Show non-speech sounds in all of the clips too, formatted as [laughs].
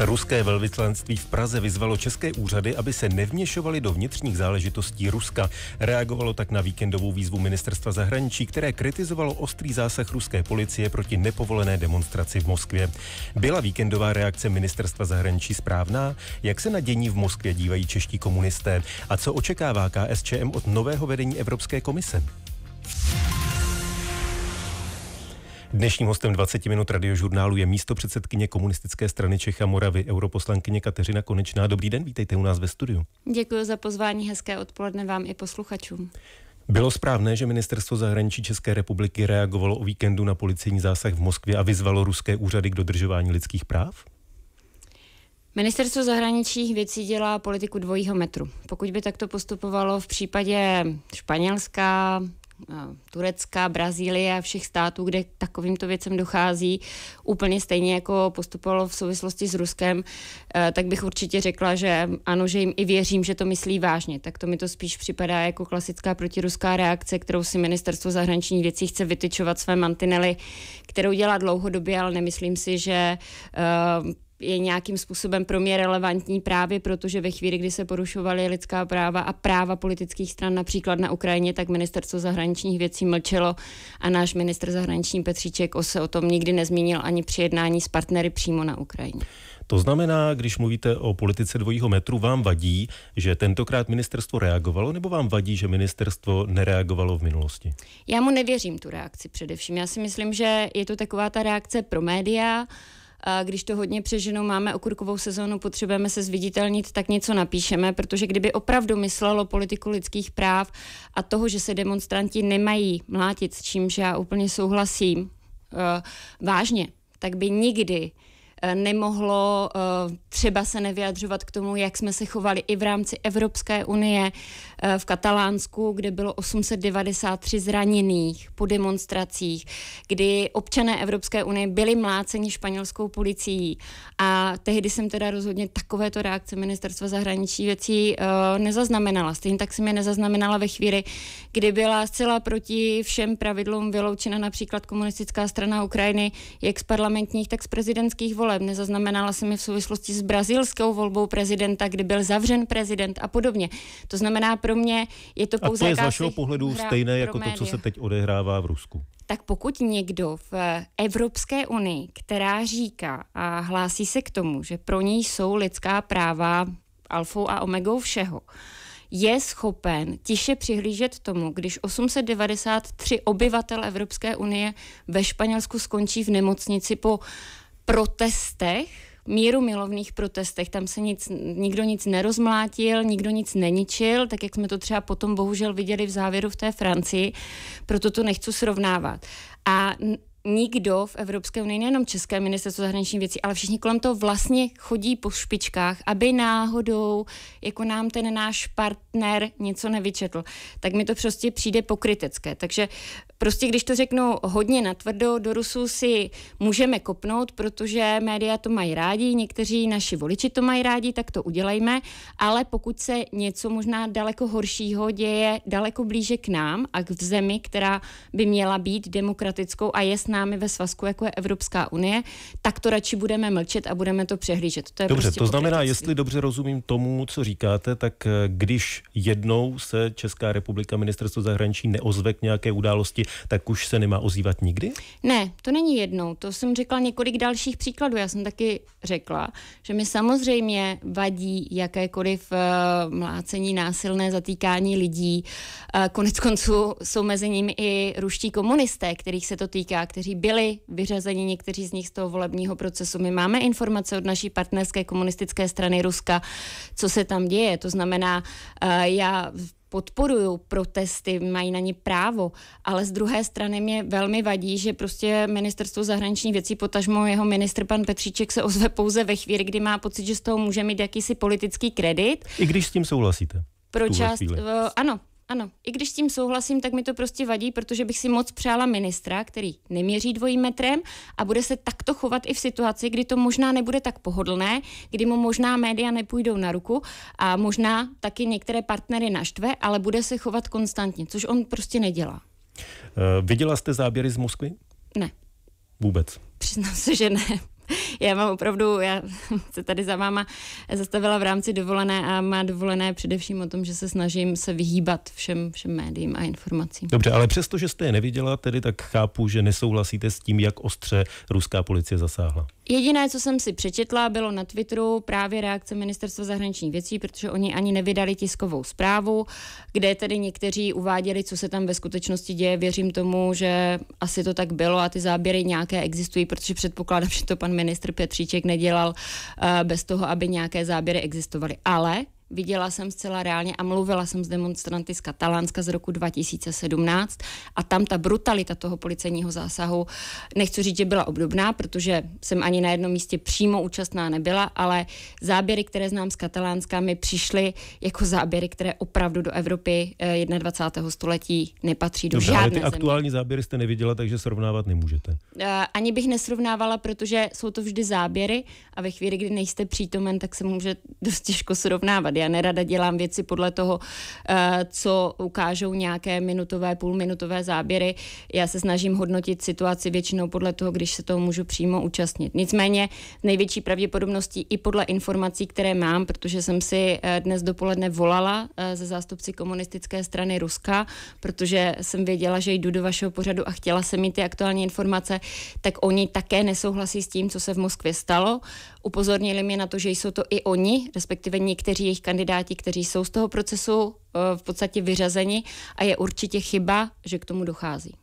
Ruské velvyslanství v Praze vyzvalo české úřady, aby se nevměšovaly do vnitřních záležitostí Ruska. Reagovalo tak na víkendovou výzvu ministerstva zahraničí, které kritizovalo ostrý zásah ruské policie proti nepovolené demonstraci v Moskvě. Byla víkendová reakce ministerstva zahraničí správná? Jak se na dění v Moskvě dívají čeští komunisté? A co očekává KSČM od nového vedení Evropské komise? Dnešním hostem 20 minut radiožurnálu je místo předsedkyně komunistické strany Čech a Moravy, europoslankyně Kateřina Konečná. Dobrý den, vítejte u nás ve studiu. Děkuji za pozvání, hezké odpoledne vám i posluchačům. Bylo správné, že ministerstvo zahraničí České republiky reagovalo o víkendu na policejní zásah v Moskvě a vyzvalo ruské úřady k dodržování lidských práv? Ministerstvo zahraničních věcí dělá politiku dvojího metru. Pokud by takto postupovalo v případě Španělska, Turecka, Brazílie a všech států, kde takovýmto věcem dochází, úplně stejně jako postupovalo v souvislosti s Ruskem, eh, tak bych určitě řekla, že ano, že jim i věřím, že to myslí vážně. Tak to mi to spíš připadá jako klasická protiruská reakce, kterou si ministerstvo zahraničních věcí chce vytyčovat své mantinely, kterou dělá dlouhodobě, ale nemyslím si, že eh, je nějakým způsobem pro mě relevantní právě protože ve chvíli, kdy se porušovaly lidská práva a práva politických stran například na Ukrajině, tak ministerstvo zahraničních věcí mlčelo a náš minister zahraniční Petříček se o tom nikdy nezmínil ani při jednání s partnery přímo na Ukrajině. To znamená, když mluvíte o politice dvojího metru, vám vadí, že tentokrát ministerstvo reagovalo, nebo vám vadí, že ministerstvo nereagovalo v minulosti? Já mu nevěřím tu reakci především. Já si myslím, že je to taková ta reakce pro média, a když to hodně přeženou, máme okurkovou sezónu, potřebujeme se zviditelnit, tak něco napíšeme, protože kdyby opravdu myslelo politiku lidských práv a toho, že se demonstranti nemají mlátit, s čímž já úplně souhlasím, eh, vážně, tak by nikdy Eh, nemohlo eh, třeba se nevyjadřovat k tomu, jak jsme se chovali i v rámci Evropské unie eh, v Katalánsku, kde bylo 893 zraněných po demonstracích, kdy občané Evropské unie byli mláceni španělskou policií. A tehdy jsem teda rozhodně takovéto reakce ministerstva zahraničí věcí nezaznamenala. Stejně tak jsem je nezaznamenala ve chvíli, kdy byla zcela proti všem pravidlům vyloučena například komunistická strana Ukrajiny, jak z parlamentních, tak z prezidentských voleb voleb. Nezaznamenala jsem je v souvislosti s brazilskou volbou prezidenta, kdy byl zavřen prezident a podobně. To znamená, pro mě je to pouze. A to je z vašeho pohledu stejné jako média. to, co se teď odehrává v Rusku tak pokud někdo v Evropské unii, která říká a hlásí se k tomu, že pro ní jsou lidská práva alfou a omegou všeho, je schopen tiše přihlížet tomu, když 893 obyvatel Evropské unie ve Španělsku skončí v nemocnici po protestech, míru milovných protestech, tam se nic, nikdo nic nerozmlátil, nikdo nic neničil, tak jak jsme to třeba potom bohužel viděli v závěru v té Francii, proto to nechci srovnávat. A nikdo v Evropské unii, nejenom České ministerstvo zahraničních věcí, ale všichni kolem toho vlastně chodí po špičkách, aby náhodou jako nám ten náš partner něco nevyčetl. Tak mi to prostě přijde pokrytecké. Takže prostě, když to řeknu hodně natvrdo, do Rusů si můžeme kopnout, protože média to mají rádi, někteří naši voliči to mají rádi, tak to udělejme, ale pokud se něco možná daleko horšího děje daleko blíže k nám a k v zemi, která by měla být demokratickou a je námi ve svazku, jako je Evropská unie, tak to radši budeme mlčet a budeme to přehlížet. To je dobře, prostě to znamená, jestli dobře rozumím tomu, co říkáte, tak eh, když jednou se Česká republika, ministerstvo zahraničí neozve k nějaké události, tak už se nemá ozývat nikdy? Ne, to není jednou. To jsem řekla několik dalších příkladů. Já jsem taky řekla, že mi samozřejmě vadí jakékoliv uh, mlácení, násilné zatýkání lidí. Uh, konec konců jsou mezi nimi i ruští komunisté, kterých se to týká, kteří kteří byli vyřazeni, někteří z nich z toho volebního procesu. My máme informace od naší partnerské komunistické strany Ruska, co se tam děje. To znamená, eh, já podporuju protesty, mají na ně právo, ale z druhé strany mě velmi vadí, že prostě ministerstvo zahraničních věcí, potažmo jeho ministr pan Petříček se ozve pouze ve chvíli, kdy má pocit, že z toho může mít jakýsi politický kredit. I když s tím souhlasíte. Pro část, eh, ano, ano, i když s tím souhlasím, tak mi to prostě vadí, protože bych si moc přála ministra, který neměří dvojím metrem a bude se takto chovat i v situaci, kdy to možná nebude tak pohodlné, kdy mu možná média nepůjdou na ruku a možná taky některé partnery naštve, ale bude se chovat konstantně, což on prostě nedělá. Uh, viděla jste záběry z Moskvy? Ne. Vůbec? Přiznám se, že ne já mám opravdu, já [laughs] se tady za váma zastavila v rámci dovolené a má dovolené především o tom, že se snažím se vyhýbat všem, všem médiím a informacím. Dobře, ale přesto, že jste je neviděla, tedy tak chápu, že nesouhlasíte s tím, jak ostře ruská policie zasáhla. Jediné, co jsem si přečetla, bylo na Twitteru právě reakce ministerstva zahraničních věcí, protože oni ani nevydali tiskovou zprávu, kde tedy někteří uváděli, co se tam ve skutečnosti děje. Věřím tomu, že asi to tak bylo a ty záběry nějaké existují, protože předpokládám, [laughs] že to pan ministr ministr Petříček nedělal eh, bez toho, aby nějaké záběry existovaly. Ale viděla jsem zcela reálně a mluvila jsem s demonstranty z Katalánska z roku 2017 a tam ta brutalita toho policejního zásahu, nechci říct, že byla obdobná, protože jsem ani na jednom místě přímo účastná nebyla, ale záběry, které znám z Katalánska, mi přišly jako záběry, které opravdu do Evropy 21. Eh, století nepatří do Dobře, žádné ale ty země. aktuální záběry jste neviděla, takže srovnávat nemůžete. Eh, ani bych nesrovnávala, protože jsou to vždy záběry a ve chvíli, kdy nejste přítomen, tak se může dost těžko srovnávat. Já nerada dělám věci podle toho, eh, co ukážou nějaké minutové, půlminutové záběry. Já se snažím hodnotit situaci většinou podle toho, když se toho můžu přímo účastnit. Nicméně největší pravděpodobností i podle informací, které mám, protože jsem si eh, dnes dopoledne volala eh, ze zástupci komunistické strany Ruska, protože jsem věděla, že jdu do vašeho pořadu a chtěla jsem mít ty aktuální informace, tak oni také nesouhlasí s tím, co se v Moskvě stalo. Upozornili mě na to, že jsou to i oni, respektive někteří jejich kandidáti, kteří jsou z toho procesu eh, v podstatě vyřazeni a je určitě chyba, že k tomu dochází.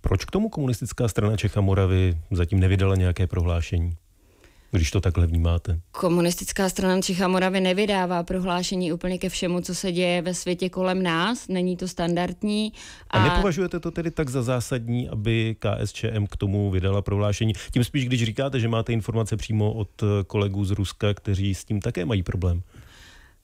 Proč k tomu komunistická strana Čech a Moravy zatím nevydala nějaké prohlášení? když to takhle vnímáte? Komunistická strana Čech a Moravy nevydává prohlášení úplně ke všemu, co se děje ve světě kolem nás, není to standardní. A, a nepovažujete to tedy tak za zásadní, aby KSČM k tomu vydala prohlášení? Tím spíš, když říkáte, že máte informace přímo od kolegů z Ruska, kteří s tím také mají problém.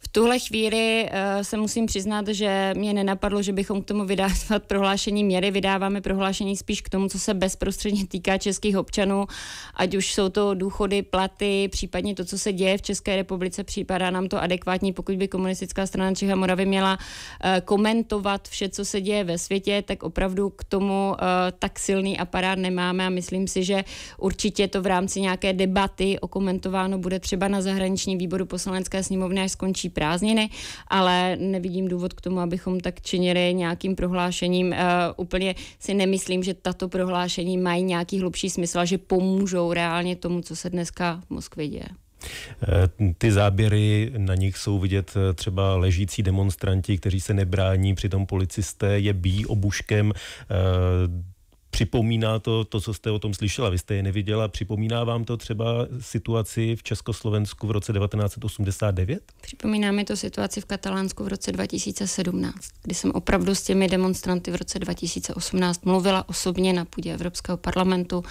V tuhle chvíli uh, se musím přiznat, že mě nenapadlo, že bychom k tomu vydávat [laughs] prohlášení měli. Vydáváme prohlášení spíš k tomu, co se bezprostředně týká českých občanů, ať už jsou to důchody, platy, případně to, co se děje v České republice, připadá nám to adekvátní, pokud by komunistická strana Čech a Moravy měla uh, komentovat vše, co se děje ve světě, tak opravdu k tomu uh, tak silný aparát nemáme a myslím si, že určitě to v rámci nějaké debaty okomentováno bude třeba na zahraniční výboru poslanecké sněmovny, až skončí další prázdniny, ale nevidím důvod k tomu, abychom tak činili nějakým prohlášením. Eh, úplně si nemyslím, že tato prohlášení mají nějaký hlubší smysl a že pomůžou reálně tomu, co se dneska v Moskvě děje. Eh, ty záběry, na nich jsou vidět eh, třeba ležící demonstranti, kteří se nebrání, přitom policisté je bíjí obuškem Připomíná to, to, co jste o tom slyšela, vy jste je neviděla, připomíná vám to třeba situaci v Československu v roce 1989? Připomíná mi to situaci v Katalánsku v roce 2017, kdy jsem opravdu s těmi demonstranty v roce 2018 mluvila osobně na půdě Evropského parlamentu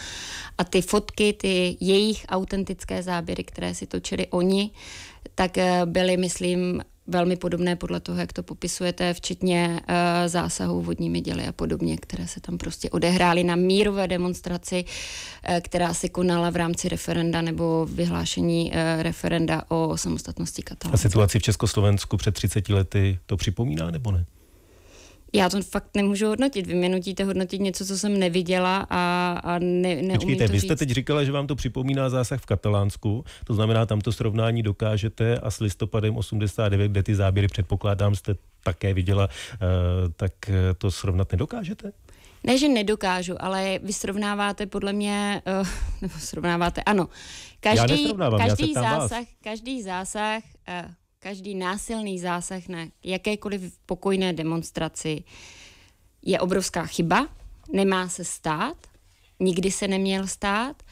a ty fotky, ty jejich autentické záběry, které si točili oni, tak eh, byly, myslím, velmi podobné podle toho, jak to popisujete, včetně uh, eh, zásahů vodními děly a podobně, které se tam prostě odehrály na mírové demonstraci, uh, která se konala v rámci referenda nebo vyhlášení uh, referenda o samostatnosti Katalonska. A situaci v Československu před 30 lety to připomíná nebo ne? Já to fakt nemůžu hodnotit. Vy mě nutíte hodnotit něco, co jsem neviděla a, a ne, neumím Počkejte, to vy jste říct. teď říkala, že vám to připomíná zásah v Katalánsku, to znamená, tam to srovnání dokážete a s listopadem 89, kde ty záběry předpokládám jste také viděla, eh, tak eh, to srovnat nedokážete? Ne, že nedokážu, ale vy srovnáváte podle mě, eh, nebo srovnáváte, ano. Každý, každý, zásah, každý zásah, každý zásah Každý násilný zásah na jakékoliv pokojné demonstraci je obrovská chyba, nemá se stát, nikdy se neměl stát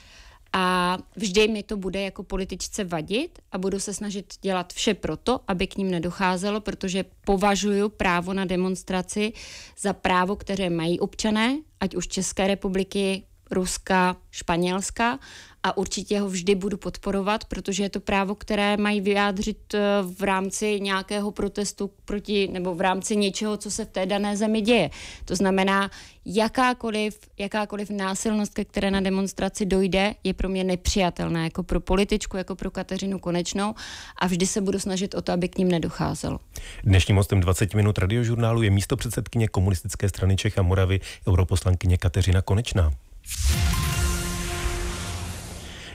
a vždy mi to bude jako političce vadit a budu se snažit dělat vše proto, aby k ním nedocházelo, protože považuji právo na demonstraci za právo, které mají občané, ať už České republiky, Ruska, Španělska a určitě ho vždy budu podporovat, protože je to právo, které mají vyjádřit eh, v rámci nějakého protestu proti nebo v rámci něčeho, co se v té dané zemi děje. To znamená, jakákoliv, jakákoliv násilnost, ke které na demonstraci dojde, je pro mě nepřijatelná, jako pro političku, jako pro Kateřinu Konečnou a vždy se budu snažit o to, aby k ním nedocházelo. Dnešním hostem 20 minut radiožurnálu je místo předsedkyně komunistické strany Čech a Moravy, europoslankyně Kateřina Konečná.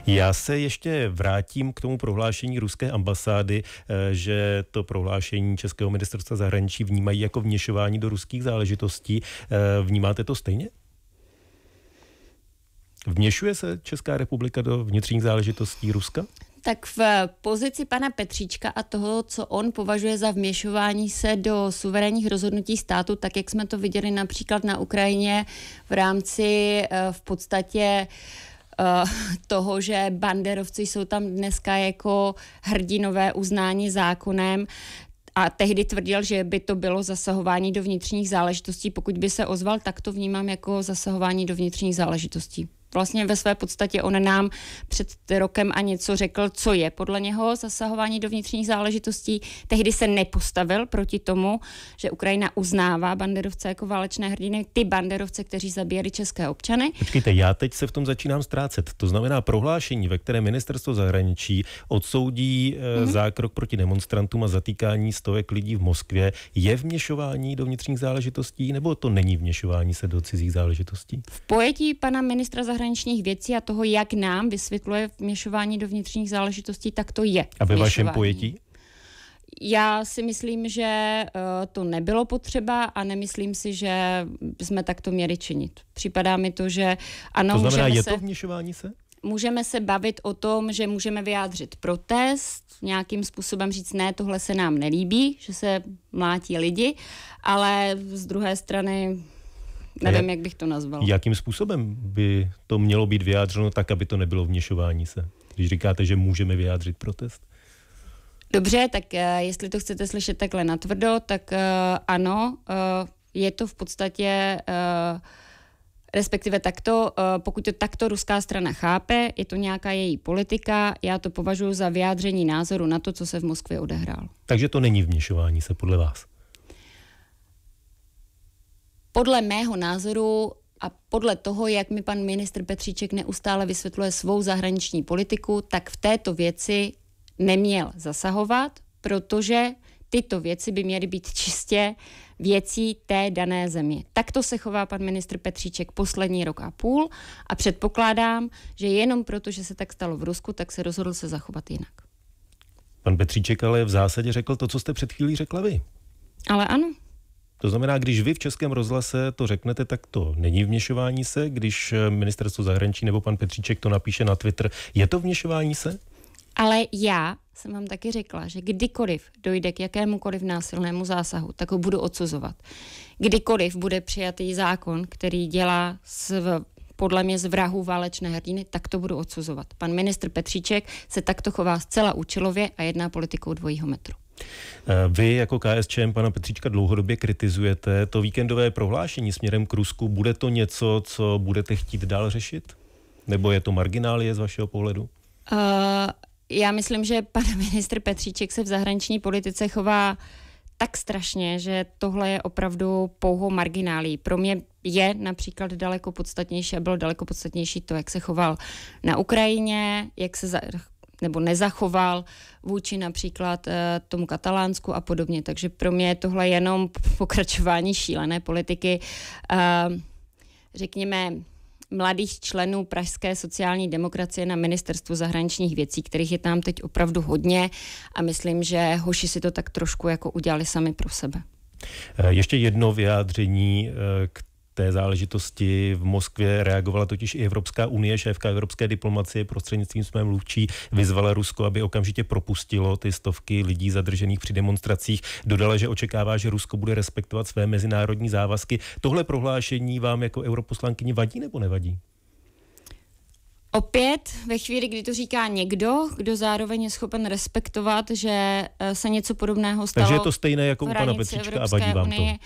Já se ještě vrátím k tomu prohlášení ruské ambasády, eh, že to prohlášení Českého ministerstva zahraničí vnímají jako vněšování do ruských záležitostí. Eh, vnímáte to stejně? Vněšuje se Česká republika do vnitřních záležitostí Ruska? tak v eh, pozici pana Petříčka a toho, co on považuje za vměšování se do suverénních rozhodnutí státu, tak jak jsme to viděli například na Ukrajině v rámci eh, v podstatě eh, toho, že banderovci jsou tam dneska jako hrdinové uznání zákonem, a tehdy tvrdil, že by to bylo zasahování do vnitřních záležitostí. Pokud by se ozval, tak to vnímám jako zasahování do vnitřních záležitostí vlastně ve své podstatě on nám před rokem a něco řekl, co je podle něho zasahování do vnitřních záležitostí. Tehdy se nepostavil proti tomu, že Ukrajina uznává banderovce jako válečné hrdiny, ty banderovce, kteří zabíjeli české občany. Počkejte, já teď se v tom začínám ztrácet. To znamená prohlášení, ve které ministerstvo zahraničí odsoudí mm-hmm. zákrok proti demonstrantům a zatýkání stovek lidí v Moskvě, je vměšování do vnitřních záležitostí nebo to není vměšování se do cizích záležitostí? V pojetí pana ministra zahraničí zahraničních věcí a toho, jak nám vysvětluje vměšování do vnitřních záležitostí, tak to je. A ve vašem pojetí? Já si myslím, že eh, to nebylo potřeba a nemyslím si, že jsme takto měli činit. Připadá mi to, že ano, to znamená, můžeme je se... to vněšování se? můžeme se bavit o tom, že můžeme vyjádřit protest, nějakým způsobem říct, ne, tohle se nám nelíbí, že se mlátí lidi, ale z druhé strany Nevím, eh, jak bych to nazval. Jakým způsobem by to mělo být vyjádřeno tak, aby to nebylo vněšování se? Když říkáte, že můžeme vyjádřit protest. Dobře, tak uh, jestli to chcete slyšet takhle natvrdo, tak uh, ano, uh, je to v podstatě, respektive takto, pokud to takto ruská strana chápe, je to nějaká její politika, já to považuji za vyjádření názoru na to, co se v Moskvě odehrálo. Takže to není vněšování se podle vás? Podle mého názoru a podle toho, jak mi pan ministr Petříček neustále vysvětluje svou zahraniční politiku, tak v této věci neměl zasahovat, protože tyto věci by měly být čistě věcí té dané země. Takto se chová pan ministr Petříček poslední rok a půl a předpokládám, že jenom proto, že se tak stalo v Rusku, tak se rozhodl se zachovat jinak. Pan Petříček ale v zásadě řekl to, co jste před chvílí řekla vy. Ale ano, to znamená, když vy v Českém rozhlase to řeknete, tak to není vměšování se, když eh, ministerstvo zahraničí nebo pan Petříček to napíše na Twitter, je to vměšování se? Ale já jsem vám taky řekla, že kdykoliv dojde k jakémukoliv násilnému zásahu, tak ho budu odsuzovat. Kdykoliv bude přijatý zákon, který dělá z podle mě z vrahů válečné hrdiny, tak to budu odsuzovat. Pan ministr Petříček se takto chová zcela účelově a jedná politikou dvojího metru. Eh, vy jako KSČM pana Petříčka dlouhodobě kritizujete to víkendové prohlášení směrem k Rusku. Bude to něco, co budete chtít dál řešit? Nebo je to marginálie z vašeho pohledu? Uh, já myslím, že pan [laughs] ministr Petříček se v zahraniční politice chová tak strašně, že tohle je opravdu pouho marginálí. Pro mě je například daleko podstatnější a bylo daleko podstatnější to, jak se choval na Ukrajině, jak se za- nebo nezachoval vůči například eh, tomu Katalánsku a podobně. Takže pro mě je tohle jenom pokračování šílené politiky, eh, řekněme, mladých členů Pražské sociální demokracie na ministerstvu zahraničních věcí, kterých je tam teď opravdu hodně a myslím, že hoši si to tak trošku jako udělali sami pro sebe. Eh, ještě jedno vyjádření, k té záležitosti v Moskvě reagovala totiž i Evropská unie, šéfka evropské diplomacie prostřednictvím své mluvčí vyzvala Rusko, aby okamžitě propustilo ty stovky lidí zadržených při demonstracích. Dodala, že očekává, že Rusko bude respektovat své mezinárodní závazky. Tohle prohlášení vám jako europoslankyni vadí nebo nevadí? Opět ve chvíli, kdy to říká někdo, kdo zároveň je schopen respektovat, že eh, se něco podobného stalo Takže je to stejné jako u pana Petříčka a vadí vám unie. to.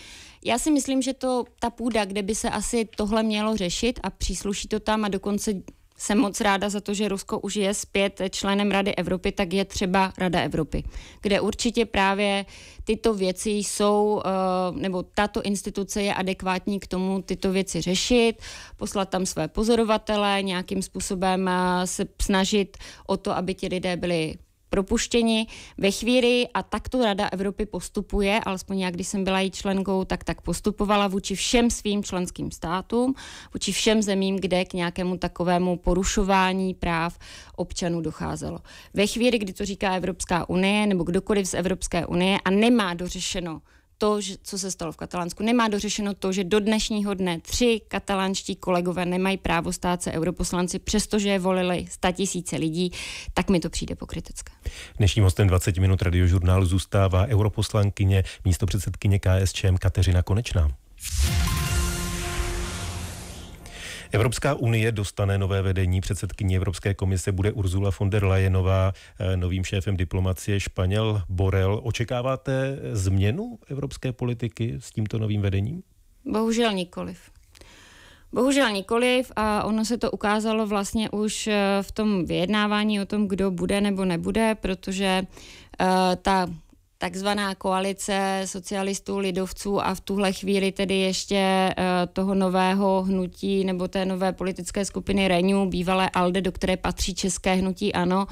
Já si myslím, že to ta půda, kde by se asi tohle mělo řešit a přísluší to tam a dokonce jsem moc ráda za to, že Rusko už je zpět členem Rady Evropy, tak je třeba Rada Evropy, kde určitě právě tyto věci jsou, eh, nebo tato instituce je adekvátní k tomu tyto věci řešit, poslat tam své pozorovatele, nějakým způsobem eh, se snažit o to, aby ti lidé byli propuštěni ve chvíli a takto Rada Evropy postupuje, alespoň já, když jsem byla její členkou, tak tak postupovala vůči všem svým členským státům, vůči všem zemím, kde k nějakému takovému porušování práv občanů docházelo. Ve chvíli, kdy to říká Evropská unie nebo kdokoliv z Evropské unie a nemá dořešeno to, co se stalo v Katalánsku. Nemá dořešeno to, že do dnešního dne tři katalánští kolegové nemají právo stát se europoslanci, přestože je volili sta tisíce lidí, tak mi to přijde pokrytecké. Dnešním hostem 20 minut radiožurnálu zůstává europoslankyně, místo předsedkyně KSČM Kateřina Konečná. Evropská unie dostane nové vedení. Předsedkyní Evropské komise bude Ursula von der Leyenová. Eh, novým šéfem diplomacie Španěl Borel. Očekáváte eh, změnu evropské politiky s tímto novým vedením? Bohužel nikoliv. Bohužel nikoliv a ono se to ukázalo vlastně už eh, v tom vyjednávání o tom, kdo bude nebo nebude, protože uh, ta takzvaná koalice socialistů, lidovců a v tuhle chvíli tedy ještě eh, toho nového hnutí nebo té nové politické skupiny Renew, bývalé ALDE, do které patří české hnutí ANO,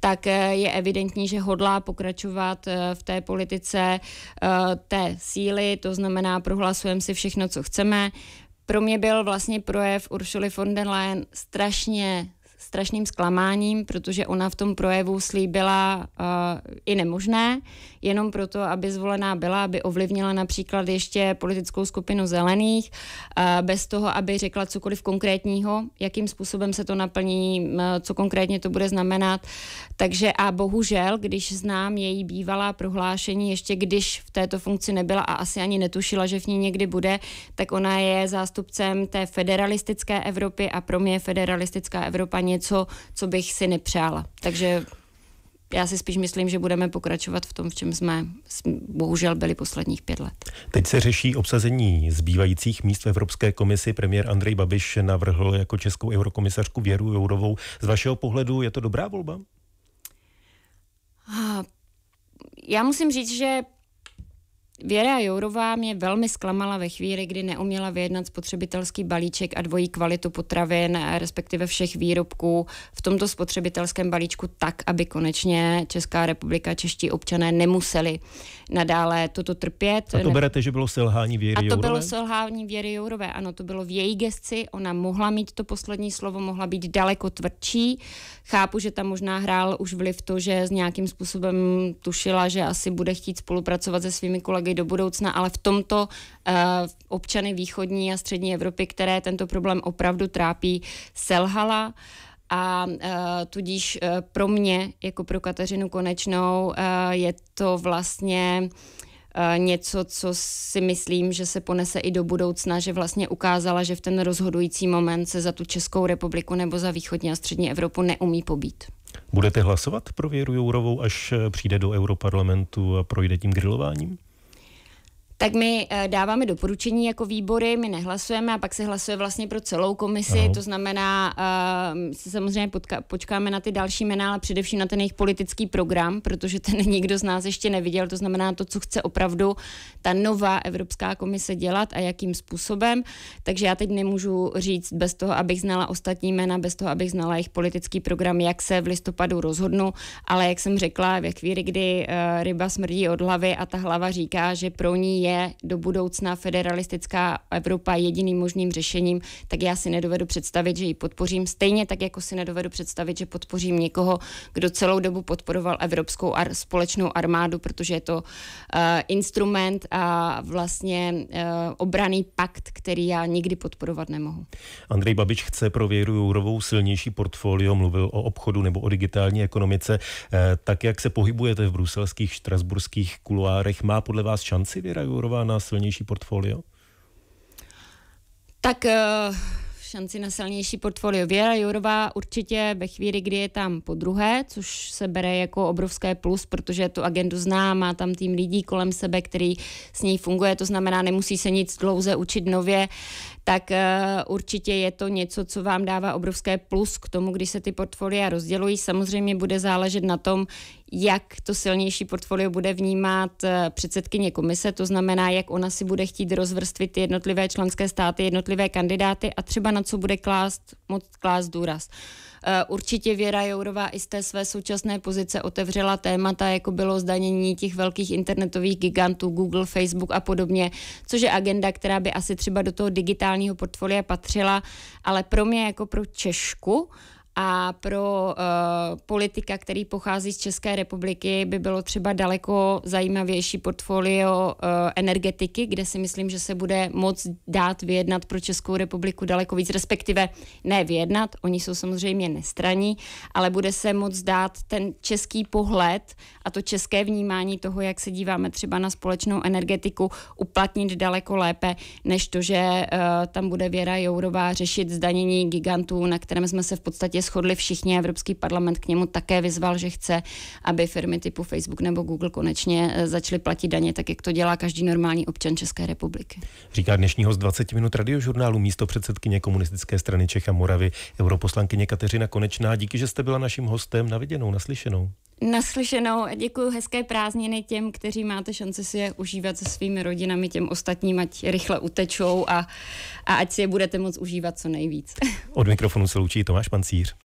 tak eh, je evidentní, že hodlá pokračovat eh, v té politice té síly, to znamená prohlasujeme si všechno, co chceme. Pro mě byl vlastně projev Uršuly von der Leyen strašně strašným zklamáním, protože ona v tom projevu slíbila uh, i nemožné, jenom proto, aby zvolená byla, aby ovlivnila například ještě politickou skupinu zelených, uh, bez toho, aby řekla cokoliv konkrétního, jakým způsobem se to naplní, uh, co konkrétně to bude znamenat. Takže a bohužel, když znám její bývalá prohlášení, ještě když v této funkci nebyla a asi ani netušila, že v ní někdy bude, tak ona je zástupcem té federalistické Evropy a pro mě federalistická Evropa něco, co bych si nepřála. Takže já si spíš myslím, že budeme pokračovat v tom, v čem jsme bohužel byli posledních pět let. Teď se řeší obsazení zbývajících míst v Evropské komisi. Premiér Andrej Babiš navrhl jako českou eurokomisařku Věru Jourovou. Z vašeho pohledu je to dobrá volba? Ah, já musím říct, že Věra Jourová mě velmi zklamala ve chvíli, kdy neuměla vyjednat spotřebitelský balíček a dvojí kvalitu potravin, respektive všech výrobků v tomto spotřebitelském balíčku tak, aby konečně Česká republika, čeští občané nemuseli nadále toto trpět. A to berete, že bylo selhání Věry Jourové? A to Jourové? bylo selhání Věry Jourové, ano, to bylo v její gesci, ona mohla mít to poslední slovo, mohla být daleko tvrdší. Chápu, že tam možná hrál už vliv to, že s nějakým způsobem tušila, že asi bude chtít spolupracovat se svými kolegy technologií do budoucna, ale v tomto uh, občany východní a střední Evropy, které tento problém opravdu trápí, selhala a uh, tudíž uh, pro mě, jako pro Kateřinu Konečnou, uh, je to vlastně něco, co si myslím, že se ponese i do budoucna, že vlastně ukázala, že v ten rozhodující moment se za tu Českou republiku nebo za východní a střední Evropu neumí pobít. Budete hlasovat pro Věru Jourovou, až přijde do Europarlamentu a projde tím grilováním? tak my eh, dáváme doporučení jako výbory, my nehlasujeme a pak se hlasuje vlastně pro celou komisi, Aha. to znamená, uh, samozřejmě potka- počkáme na ty další jména, ale především na ten jejich politický program, protože ten [laughs] nikdo z nás ještě neviděl, to znamená to, co chce opravdu ta nová Evropská komise dělat a jakým způsobem, takže já teď nemůžu říct bez toho, abych znala ostatní jména, bez toho, abych znala jejich politický program, jak se v listopadu rozhodnu, ale jak jsem řekla, ve chvíli, kdy uh, ryba smrdí od hlavy a ta hlava říká, že pro ní je je do budoucna federalistická Evropa jediným možným řešením, tak já si nedovedu představit, že ji podpořím. Stejně tak, jako si nedovedu představit, že podpořím někoho, kdo celou dobu podporoval Evropskou ar- společnou armádu, protože je to uh, instrument a vlastně uh, eh, obraný pakt, který já nikdy podporovat nemohu. Andrej Babič chce pro Věru Jourovou silnější portfolio, mluvil o obchodu nebo o digitální ekonomice. Uh, tak, jak se pohybujete v bruselských, štrasburských kuloárech, má podle vás šanci Věra Jourová? Jourová na silnější portfolio? Tak eh, šanci na silnější portfolio. Věra Jourová určitě ve chvíli, kdy je tam po druhé, což se bere jako obrovské plus, protože tu agendu zná, má tam tým lidí kolem sebe, který s ní funguje, to znamená, nemusí se nic dlouze učit nově, tak eh, určitě je to něco, co vám dává obrovské plus k tomu, když se ty portfolia rozdělují. Samozřejmě bude záležet na tom, jak to silnější portfolio bude vnímat eh, předsedkyně komise, to znamená, jak ona si bude chtít rozvrstvit jednotlivé členské státy, jednotlivé kandidáty a třeba na co bude klást, moc klást důraz. Eh, určitě Věra Jourová i z té své současné pozice otevřela témata, jako bylo zdanění těch velkých internetových gigantů, Google, Facebook a podobně, což je agenda, která by asi třeba do toho digitálního portfolia patřila, ale pro mě jako pro Češku a pro uh, politika, který pochází z České republiky, by bylo třeba daleko zajímavější portfolio uh, energetiky, kde si myslím, že se bude moc dát vyjednat pro Českou republiku daleko víc, respektive ne vyjednat, oni jsou samozřejmě nestraní, ale bude se moc dát ten český pohled a to české vnímání toho, jak se díváme třeba na společnou energetiku, uplatnit daleko lépe, než to, že uh, tam bude Věra Jourová řešit zdanění gigantů, na kterém jsme se v podstatě určitě shodli všichni. Evropský parlament k němu také vyzval, že chce, aby firmy typu Facebook nebo Google konečně eh, začaly platit daně, tak jak to dělá každý normální občan České republiky. Říká dnešního z 20 minut radiožurnálu místo předsedkyně komunistické strany Čech a Moravy, europoslankyně Kateřina Konečná. Díky, že jste byla naším hostem Naviděnou, naslyšenou. Naslyšenou a děkuji hezké prázdniny těm, kteří máte šanci si je užívat se svými rodinami, těm ostatním, ať rychle utečou a, a ať si je budete moc užívat co nejvíc. Od mikrofonu se loučí Tomáš Pancíř.